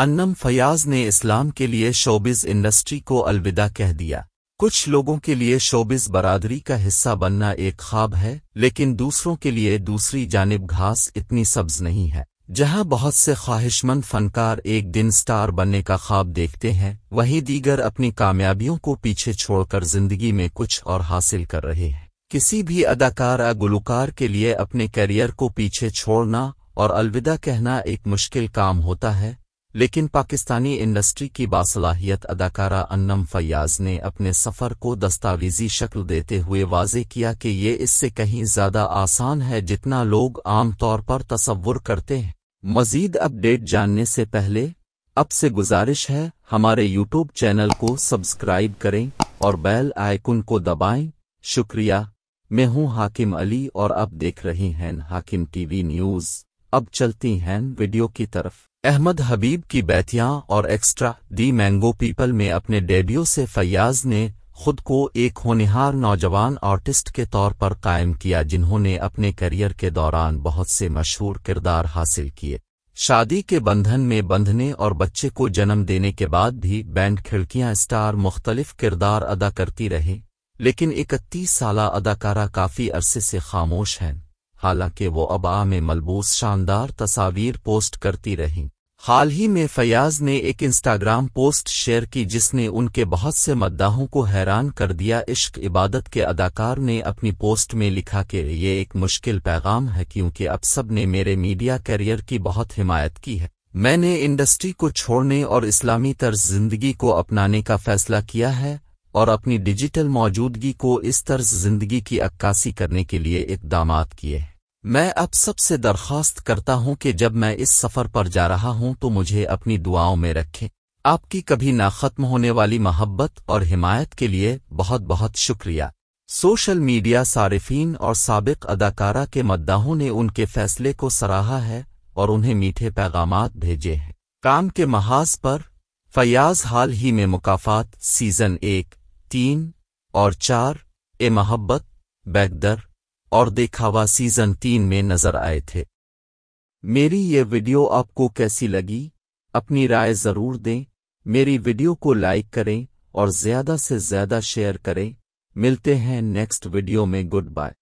अन्नम फयाज ने इस्लाम के लिए शोबिज इंडस्ट्री को अलविदा कह दिया कुछ लोगों के लिए शोबिज बरादरी का हिस्सा बनना एक ख्वाब है लेकिन दूसरों के लिए दूसरी जानब घास इतनी सब्ज नहीं है जहां बहुत से ख्वाहिशमंद फनकार एक दिन स्टार बनने का ख्वाब देखते हैं वहीं दीगर अपनी कामयाबियों को पीछे छोड़कर जिंदगी में कुछ और हासिल कर रहे हैं किसी भी अदाकार या गुलकार के लिए अपने करियर को पीछे छोड़ना और अलविदा कहना एक मुश्किल काम होता है लेकिन पाकिस्तानी इंडस्ट्री की बासलाहियत अदाकारा अन्नम फयाज ने अपने सफ़र को दस्तावेजी शक्ल देते हुए वाजे किया कि ये इससे कहीं ज़्यादा आसान है जितना लोग आम तौर पर तस्वुर करते हैं मज़ीद अपडेट जानने से पहले अब से गुजारिश है हमारे यूट्यूब चैनल को सब्सक्राइब करें और बेल आइकुन को दबाएं शुक्रिया मैं हूं हाकिम अली और अब देख रहे हैं हाकिम टीवी न्यूज़ अब चलती हैं वीडियो की तरफ अहमद हबीब की बैतियां और एक्स्ट्रा दी मैंगो पीपल में अपने डेब्यू से फैयाज ने खुद को एक होनहार नौजवान आर्टिस्ट के तौर पर कायम किया जिन्होंने अपने करियर के दौरान बहुत से मशहूर किरदार हासिल किए शादी के बंधन में बंधने और बच्चे को जन्म देने के बाद भी बैंड खिड़कियां स्टार मुख्तलिफ किरदार अदा करती रहे लेकिन इकतीस साल अदाकारा काफ़ी अरसे से खामोश हैं हालांकि वो अबा में मलबूस शानदार तस्वीर पोस्ट करती रहीं हाल ही में फयाज ने एक इंस्टाग्राम पोस्ट शेयर की जिसने उनके बहुत से मद्दाहों को हैरान कर दिया इश्क इबादत के अदाकार ने अपनी पोस्ट में लिखा कि ये एक मुश्किल पैगाम है क्योंकि अब सब ने मेरे मीडिया कैरियर की बहुत हिमायत की है मैंने इंडस्ट्री को छोड़ने और इस्लामी तर्ज जिंदगी को अपनाने का फैसला किया है और अपनी डिजिटल मौजूदगी को इस तर्ज जिंदगी की अक्कासी करने के लिए इकदाम किए हैं मैं अब सबसे दरख्वास्त करता हूं कि जब मैं इस सफ़र पर जा रहा हूं तो मुझे अपनी दुआओं में रखें आपकी कभी ना खत्म होने वाली मोहब्बत और हिमायत के लिए बहुत बहुत शुक्रिया सोशल मीडिया सारिफिन और सबक अदाकारा के मद्दाहों ने उनके फैसले को सराहा है और उन्हें मीठे पैगाम भेजे हैं काम के महाज पर फयाज हाल ही में मुकाफात सीज़न एक तीन और चार ए मोहब्बत बैगदर और देखावा सीजन तीन में नजर आए थे मेरी ये वीडियो आपको कैसी लगी अपनी राय जरूर दें मेरी वीडियो को लाइक करें और ज्यादा से ज्यादा शेयर करें मिलते हैं नेक्स्ट वीडियो में गुड बाय